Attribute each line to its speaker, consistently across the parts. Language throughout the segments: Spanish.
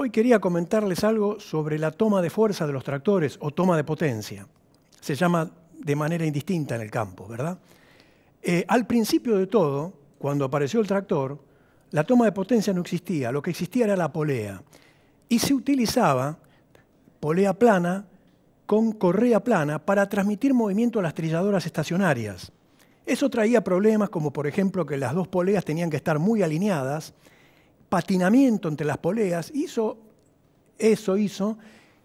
Speaker 1: Hoy quería comentarles algo sobre la toma de fuerza de los tractores o toma de potencia. Se llama de manera indistinta en el campo, ¿verdad? Eh, al principio de todo, cuando apareció el tractor, la toma de potencia no existía, lo que existía era la polea. Y se utilizaba polea plana con correa plana para transmitir movimiento a las trilladoras estacionarias. Eso traía problemas como por ejemplo que las dos poleas tenían que estar muy alineadas patinamiento entre las poleas, hizo, eso hizo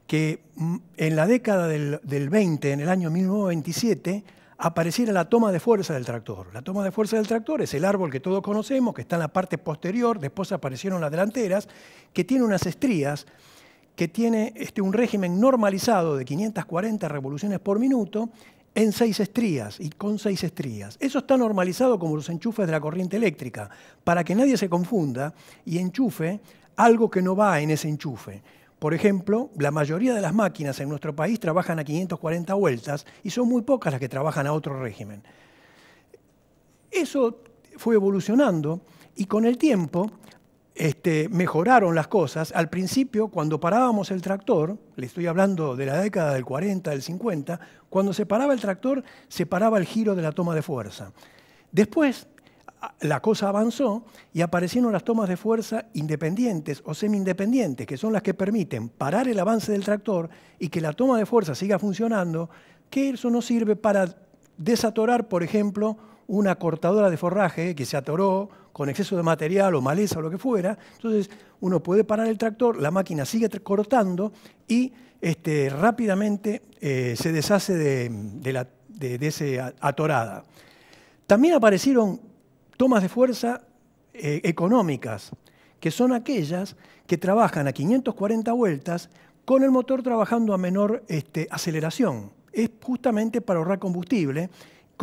Speaker 1: que mm, en la década del, 20, en el año 1927, apareciera la toma de fuerza del tractor. La toma de fuerza del tractor es el árbol que todos conocemos, que está en la parte posterior, después aparecieron las delanteras, que tiene unas estrías, que tiene este, un régimen normalizado de 540 revoluciones por minuto en seis estrías y con seis estrías. Eso está normalizado como los enchufes de la corriente eléctrica, para que nadie se confunda y enchufe algo que no va en ese enchufe. Por ejemplo, la mayoría de las máquinas en nuestro país trabajan a 540 vueltas y son muy pocas las que trabajan a otro régimen. Eso fue evolucionando y con el tiempo este, mejoraron las cosas. Al principio, cuando parábamos el tractor, le estoy hablando de la década del 40, del 50, cuando se paraba el tractor, se paraba el giro de la toma de fuerza. Después, la cosa avanzó y aparecieron las tomas de fuerza independientes o semi-independientes, que son las que permiten parar el avance del tractor y que la toma de fuerza siga funcionando, que eso nos sirve para desatorar, por ejemplo, una cortadora de forraje que se atoró con exceso de material o maleza o lo que fuera. Entonces uno puede parar el tractor, la máquina sigue cortando y este, rápidamente eh, se deshace de, la, de, esa atorada. También aparecieron tomas de fuerza eh, económicas, que son aquellas que trabajan a 540 vueltas con el motor trabajando a menor este, aceleración. Es justamente para ahorrar combustible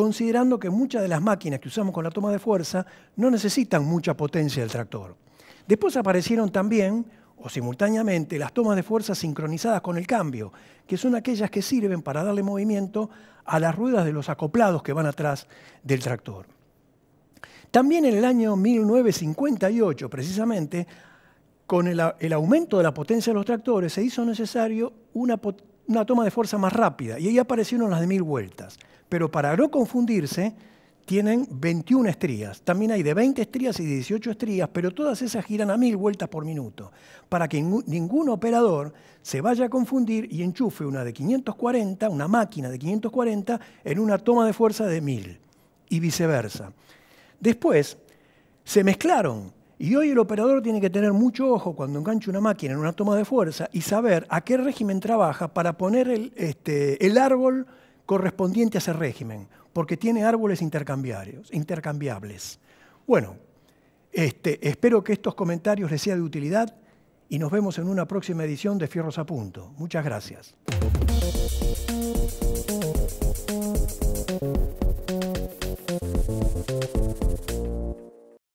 Speaker 1: considerando que muchas de las máquinas que usamos con la toma de fuerza no necesitan mucha potencia del tractor. Después aparecieron también, o simultáneamente, las tomas de fuerza sincronizadas con el cambio, que son aquellas que sirven para darle movimiento a las ruedas de los acoplados que van atrás del tractor. También en el año 1958, precisamente, con el, aumento de la potencia de los tractores, se hizo necesario una, potencia, una toma de fuerza más rápida. Y ahí aparecieron las de mil vueltas. Pero para no confundirse, tienen 21 estrías. También hay de 20 estrías y 18 estrías, pero todas esas giran a mil vueltas por minuto, para que ningún operador se vaya a confundir y enchufe una de 540, una máquina de 540, en una toma de fuerza de mil y viceversa. Después, se mezclaron y hoy el operador tiene que tener mucho ojo cuando enganche una máquina en una toma de fuerza y saber a qué régimen trabaja para poner el, este, árbol correspondiente a ese régimen, porque tiene árboles intercambiables. Bueno, este, espero que estos comentarios les sean de utilidad y nos vemos en una próxima edición de Fierros a Punto. Muchas gracias.